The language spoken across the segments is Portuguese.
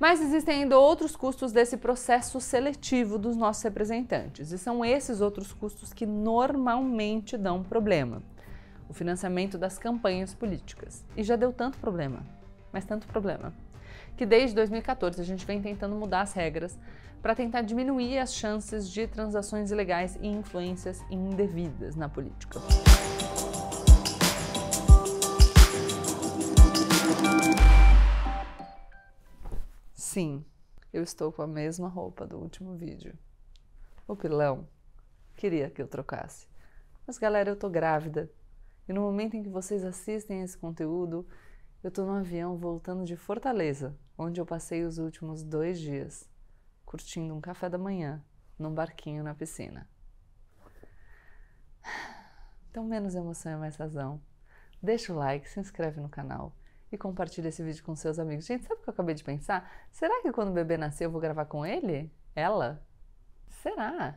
Mas existem ainda outros custos desse processo seletivo dos nossos representantes, e são esses outros custos que normalmente dão problema. O financiamento das campanhas políticas. E já deu tanto problema, mas tanto problema, que desde 2014 a gente vem tentando mudar as regras para tentar diminuir as chances de transações ilegais e influências indevidas na política. Sim, eu estou com a mesma roupa do último vídeo. O pilão queria que eu trocasse. Mas galera, eu tô grávida. E no momento em que vocês assistem esse conteúdo, eu tô no avião voltando de Fortaleza, onde eu passei os últimos dois dias, curtindo um café da manhã num barquinho na piscina. Então, menos emoção e mais razão. Deixa o like, se inscreve no canal e compartilha esse vídeo com seus amigos. Gente, sabe o que eu acabei de pensar? Será que quando o bebê nascer eu vou gravar com ele? Ela? Será?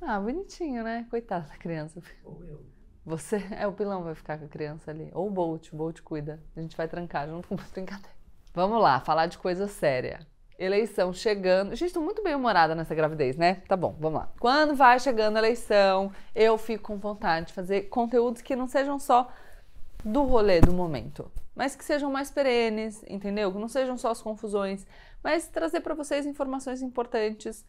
Ah, bonitinho, né? Coitada da criança. Ou eu. Você, é o pilão vai ficar com a criança ali. Ou o Bolt, o Bolt cuida. A gente vai trancar junto com o brincadeira. Vamos lá, falar de coisa séria. Eleição chegando. Gente, tô muito bem humorada nessa gravidez, né? Tá bom, vamos lá. Quando vai chegando a eleição, eu fico com vontade de fazer conteúdos que não sejam só do rolê do momento mas que sejam mais perenes, entendeu? Que não sejam só as confusões, mas trazer para vocês informações importantes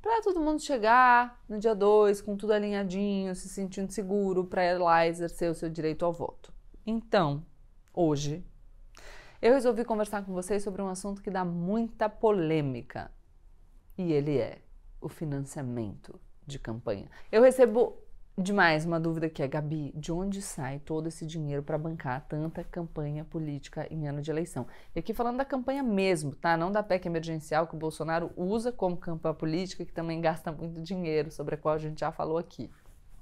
para todo mundo chegar no dia 2 com tudo alinhadinho, se sentindo seguro para ela exercer o seu direito ao voto. Então, hoje, eu resolvi conversar com vocês sobre um assunto que dá muita polêmica e ele é o financiamento de campanha. Eu recebo Demais, uma dúvida que é, Gabi, de onde sai todo esse dinheiro para bancar tanta campanha política em ano de eleição? E aqui falando da campanha mesmo, tá? Não da PEC emergencial que o Bolsonaro usa como campanha política, que também gasta muito dinheiro, sobre a qual a gente já falou aqui,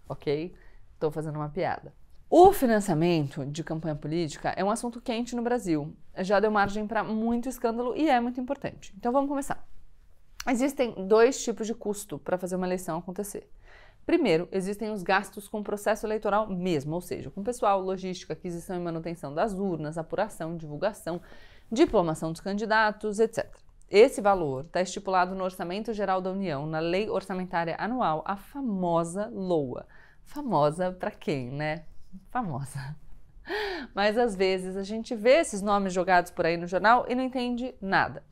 ok? Estou fazendo uma piada. O financiamento de campanha política é um assunto quente no Brasil. Já deu margem para muito escândalo e é muito importante. Então vamos começar. Existem dois tipos de custo para fazer uma eleição acontecer Primeiro, existem os gastos com o processo eleitoral mesmo, ou seja, com pessoal, logística, aquisição e manutenção das urnas, apuração, divulgação, diplomação dos candidatos, etc. Esse valor está estipulado no Orçamento Geral da União, na Lei Orçamentária Anual, a famosa LOA. Famosa para quem, né? Famosa. Mas às vezes a gente vê esses nomes jogados por aí no jornal e não entende nada.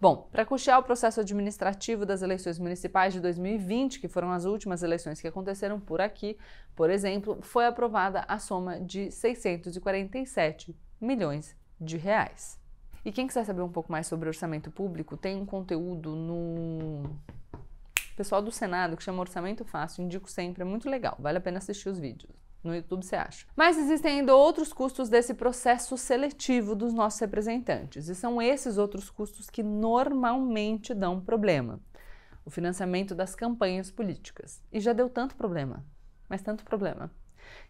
Bom, para custear o processo administrativo das eleições municipais de 2020, que foram as últimas eleições que aconteceram por aqui, por exemplo, foi aprovada a soma de 647 milhões de reais. E quem quiser saber um pouco mais sobre orçamento público, tem um conteúdo no pessoal do Senado que chama Orçamento Fácil, indico sempre, é muito legal, vale a pena assistir os vídeos. No YouTube você acha. Mas existem ainda outros custos desse processo seletivo dos nossos representantes, e são esses outros custos que normalmente dão problema. O financiamento das campanhas políticas. E já deu tanto problema, mas tanto problema,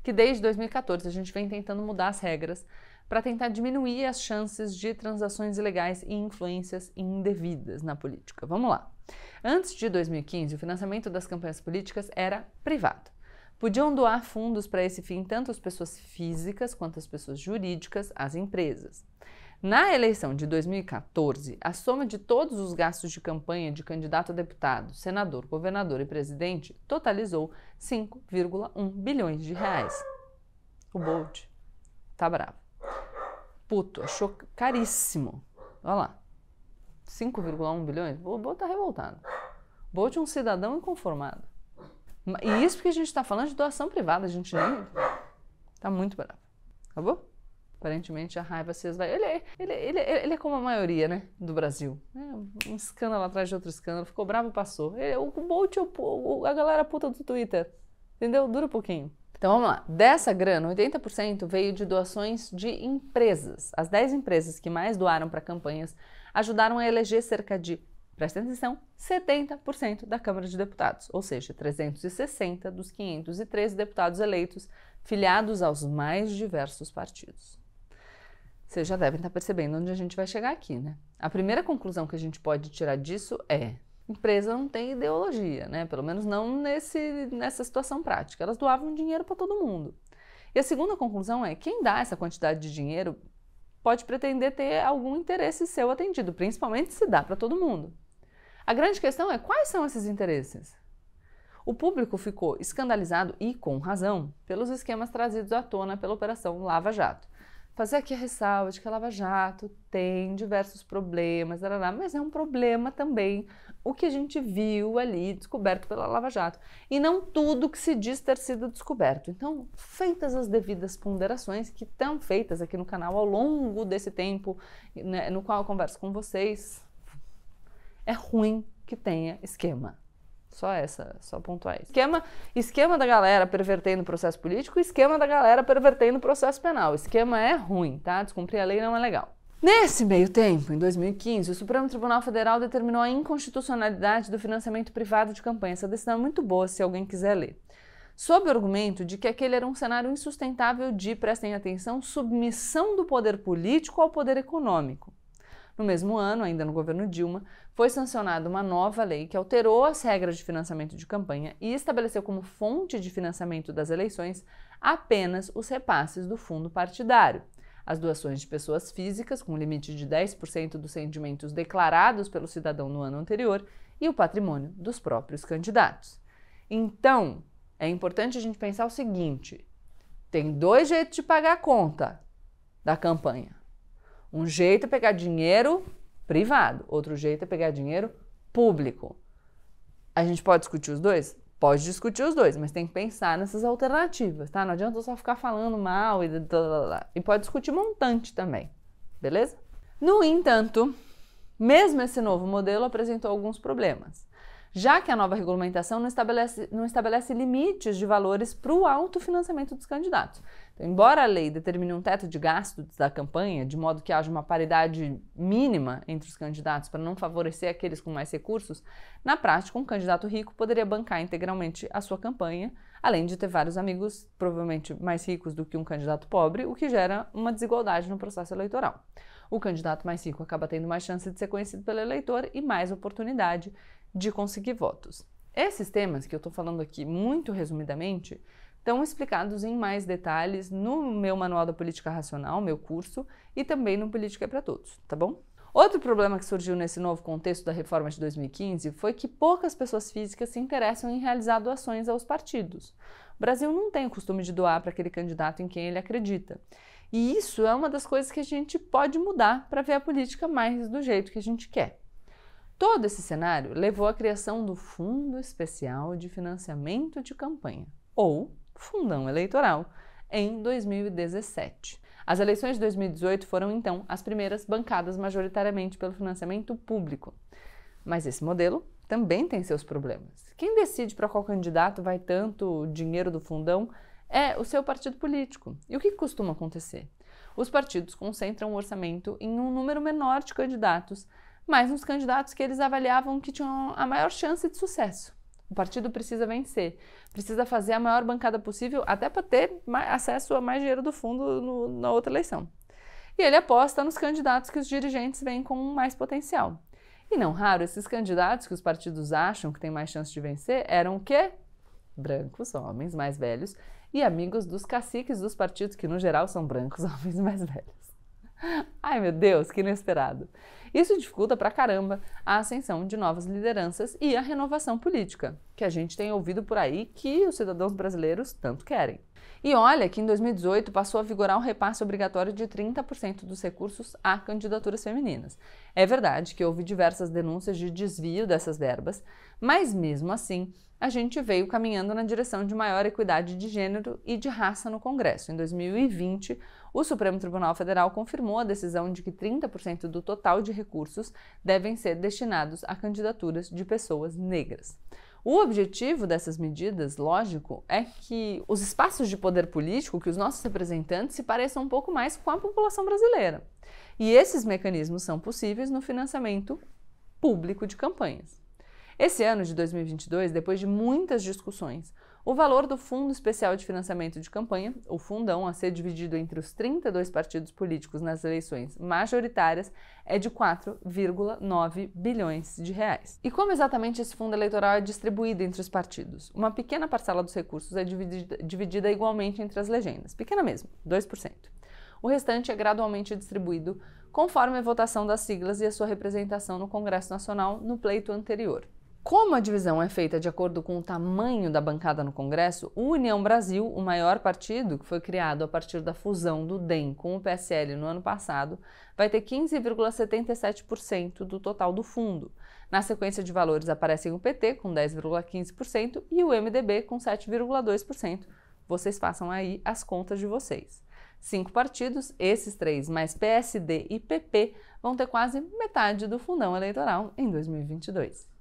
que desde 2014 a gente vem tentando mudar as regras para tentar diminuir as chances de transações ilegais e influências indevidas na política. Vamos lá. Antes de 2015, o financiamento das campanhas políticas era privado podiam doar fundos para esse fim tanto as pessoas físicas quanto as pessoas jurídicas, as empresas. Na eleição de 2014, a soma de todos os gastos de campanha de candidato a deputado, senador, governador e presidente totalizou 5,1 bilhões de reais. O Bolt tá bravo. Puto, achou caríssimo. Olha lá. 5,1 bilhões? O Bolt tá revoltado. Bolt é um cidadão inconformado. E isso porque a gente está falando de doação privada, a gente nem. Tá muito bravo. Acabou? Tá Aparentemente a raiva se esvai. Ele, é, ele, ele, ele é como a maioria né, do Brasil. É um escândalo atrás de outro escândalo. Ficou bravo, passou. Ele, é, o Bolt é a galera puta do Twitter. Entendeu? Dura um pouquinho. Então vamos lá. Dessa grana, 80% veio de doações de empresas. As 10 empresas que mais doaram para campanhas ajudaram a eleger cerca de presta atenção, 70% da Câmara de Deputados, ou seja, 360 dos 513 deputados eleitos filiados aos mais diversos partidos. Vocês já devem estar percebendo onde a gente vai chegar aqui, né? A primeira conclusão que a gente pode tirar disso é: empresa não tem ideologia, né? Pelo menos não nesse, nessa situação prática. Elas doavam dinheiro para todo mundo. E a segunda conclusão é: quem dá essa quantidade de dinheiro pode pretender ter algum interesse seu atendido, principalmente se dá para todo mundo. A grande questão é quais são esses interesses? O público ficou escandalizado e com razão pelos esquemas trazidos à tona pela Operação Lava Jato. Fazer aqui a ressalva de que a Lava Jato tem diversos problemas, mas é um problema também o que a gente viu ali descoberto pela Lava Jato. E não tudo que se diz ter sido descoberto. Então, feitas as devidas ponderações que estão feitas aqui no canal ao longo desse tempo né, no qual eu converso com vocês, é ruim que tenha esquema. Só essa, só pontuar isso. Esquema, esquema da galera pervertendo o processo político, esquema da galera pervertendo o processo penal. Esquema é ruim, tá? Descumprir a lei não é legal. Nesse meio tempo, em 2015, o Supremo Tribunal Federal determinou a inconstitucionalidade do financiamento privado de campanha. Essa decisão é muito boa se alguém quiser ler. Sob o argumento de que aquele era um cenário insustentável de, prestem atenção, submissão do poder político ao poder econômico. No mesmo ano, ainda no governo Dilma, foi sancionada uma nova lei que alterou as regras de financiamento de campanha e estabeleceu como fonte de financiamento das eleições apenas os repasses do fundo partidário. As doações de pessoas físicas, com limite de 10% dos rendimentos declarados pelo cidadão no ano anterior, e o patrimônio dos próprios candidatos. Então, é importante a gente pensar o seguinte: tem dois jeitos de pagar a conta da campanha. Um jeito é pegar dinheiro privado, outro jeito é pegar dinheiro público. A gente pode discutir os dois? Pode discutir os dois, mas tem que pensar nessas alternativas, tá? Não adianta só ficar falando mal e blá, blá, blá. E pode discutir montante também, beleza? No entanto, mesmo esse novo modelo apresentou alguns problemas já que a nova regulamentação não estabelece, não estabelece limites de valores para o autofinanciamento dos candidatos. Então, embora a lei determine um teto de gastos da campanha, de modo que haja uma paridade mínima entre os candidatos para não favorecer aqueles com mais recursos, na prática, um candidato rico poderia bancar integralmente a sua campanha, além de ter vários amigos, provavelmente mais ricos do que um candidato pobre, o que gera uma desigualdade no processo eleitoral. O candidato mais rico acaba tendo mais chance de ser conhecido pelo eleitor e mais oportunidade de conseguir votos. Esses temas que eu estou falando aqui muito resumidamente estão explicados em mais detalhes no meu Manual da Política Racional, meu curso, e também no Política é para Todos, tá bom? Outro problema que surgiu nesse novo contexto da reforma de 2015 foi que poucas pessoas físicas se interessam em realizar doações aos partidos. O Brasil não tem o costume de doar para aquele candidato em quem ele acredita. E isso é uma das coisas que a gente pode mudar para ver a política mais do jeito que a gente quer. Todo esse cenário levou à criação do Fundo Especial de Financiamento de Campanha, ou Fundão Eleitoral, em 2017. As eleições de 2018 foram então as primeiras bancadas majoritariamente pelo financiamento público. Mas esse modelo também tem seus problemas. Quem decide para qual candidato vai tanto dinheiro do fundão é o seu partido político. E o que costuma acontecer? Os partidos concentram o orçamento em um número menor de candidatos mas nos candidatos que eles avaliavam que tinham a maior chance de sucesso. O partido precisa vencer, precisa fazer a maior bancada possível, até para ter acesso a mais dinheiro do fundo no, na outra eleição. E ele aposta nos candidatos que os dirigentes veem com mais potencial. E não raro, esses candidatos que os partidos acham que têm mais chance de vencer eram o quê? Brancos, homens mais velhos, e amigos dos caciques dos partidos, que no geral são brancos, homens mais velhos. Ai meu Deus, que inesperado! Isso dificulta pra caramba a ascensão de novas lideranças e a renovação política, que a gente tem ouvido por aí que os cidadãos brasileiros tanto querem. E olha que em 2018 passou a vigorar um repasse obrigatório de 30% dos recursos a candidaturas femininas. É verdade que houve diversas denúncias de desvio dessas verbas, mas mesmo assim, a gente veio caminhando na direção de maior equidade de gênero e de raça no Congresso. Em 2020, o Supremo Tribunal Federal confirmou a decisão de que 30% do total de recursos devem ser destinados a candidaturas de pessoas negras. O objetivo dessas medidas, lógico, é que os espaços de poder político, que os nossos representantes se pareçam um pouco mais com a população brasileira. E esses mecanismos são possíveis no financiamento público de campanhas. Esse ano de 2022, depois de muitas discussões, o valor do Fundo Especial de Financiamento de Campanha, o fundão a ser dividido entre os 32 partidos políticos nas eleições majoritárias, é de 4,9 bilhões de reais. E como exatamente esse fundo eleitoral é distribuído entre os partidos? Uma pequena parcela dos recursos é dividida, dividida igualmente entre as legendas, pequena mesmo, 2%. O restante é gradualmente distribuído conforme a votação das siglas e a sua representação no Congresso Nacional no pleito anterior. Como a divisão é feita de acordo com o tamanho da bancada no Congresso, o União Brasil, o maior partido, que foi criado a partir da fusão do DEM com o PSL no ano passado, vai ter 15,77% do total do fundo. Na sequência de valores aparecem o PT com 10,15% e o MDB com 7,2%. Vocês façam aí as contas de vocês. Cinco partidos, esses três mais PSD e PP, vão ter quase metade do fundão eleitoral em 2022.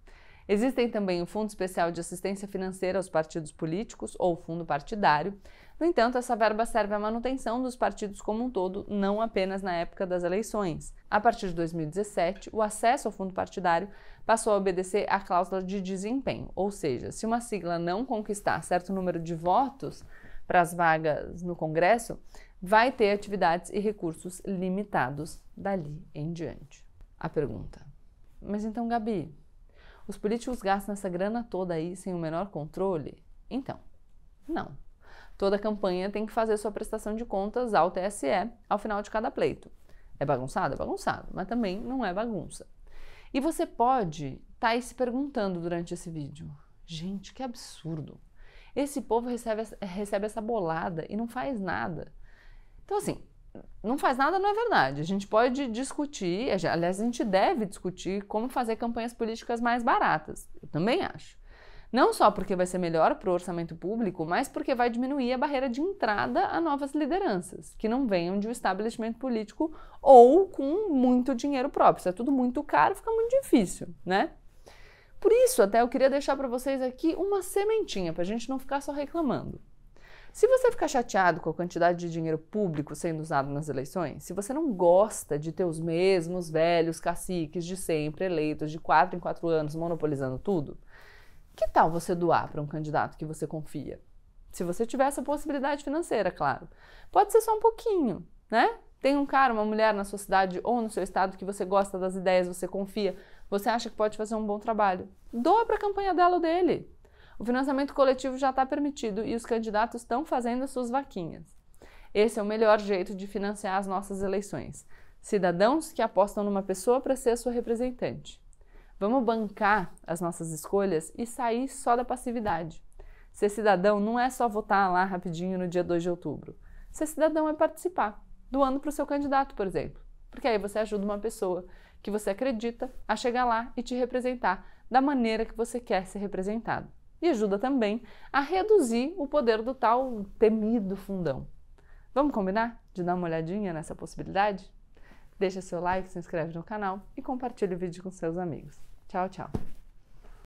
Existem também o Fundo Especial de Assistência Financeira aos Partidos Políticos, ou Fundo Partidário. No entanto, essa verba serve à manutenção dos partidos como um todo, não apenas na época das eleições. A partir de 2017, o acesso ao fundo partidário passou a obedecer à cláusula de desempenho, ou seja, se uma sigla não conquistar certo número de votos para as vagas no Congresso, vai ter atividades e recursos limitados dali em diante. A pergunta: Mas então, Gabi, os políticos gastam essa grana toda aí sem o menor controle? Então, não. Toda campanha tem que fazer sua prestação de contas ao TSE ao final de cada pleito. É bagunçado? É bagunçado, mas também não é bagunça. E você pode estar tá se perguntando durante esse vídeo: gente, que absurdo! Esse povo recebe, recebe essa bolada e não faz nada. Então, assim, não faz nada não é verdade. A gente pode discutir, aliás, a gente deve discutir como fazer campanhas políticas mais baratas. Eu também acho. Não só porque vai ser melhor para o orçamento público, mas porque vai diminuir a barreira de entrada a novas lideranças, que não venham de um estabelecimento político ou com muito dinheiro próprio. Se é tudo muito caro, fica muito difícil, né? Por isso, até eu queria deixar para vocês aqui uma sementinha, para a gente não ficar só reclamando. Se você ficar chateado com a quantidade de dinheiro público sendo usado nas eleições, se você não gosta de ter os mesmos velhos caciques de sempre eleitos de quatro em quatro anos monopolizando tudo, que tal você doar para um candidato que você confia? Se você tiver essa possibilidade financeira, claro. Pode ser só um pouquinho, né? Tem um cara, uma mulher na sua cidade ou no seu estado que você gosta das ideias, você confia, você acha que pode fazer um bom trabalho. Doa para a campanha dela ou dele. O financiamento coletivo já está permitido e os candidatos estão fazendo as suas vaquinhas. Esse é o melhor jeito de financiar as nossas eleições. Cidadãos que apostam numa pessoa para ser a sua representante. Vamos bancar as nossas escolhas e sair só da passividade. Ser cidadão não é só votar lá rapidinho no dia 2 de outubro. Ser cidadão é participar, doando para o seu candidato, por exemplo. Porque aí você ajuda uma pessoa que você acredita a chegar lá e te representar da maneira que você quer ser representado e ajuda também a reduzir o poder do tal temido fundão. Vamos combinar de dar uma olhadinha nessa possibilidade? Deixa seu like, se inscreve no canal e compartilha o vídeo com seus amigos. Tchau, tchau!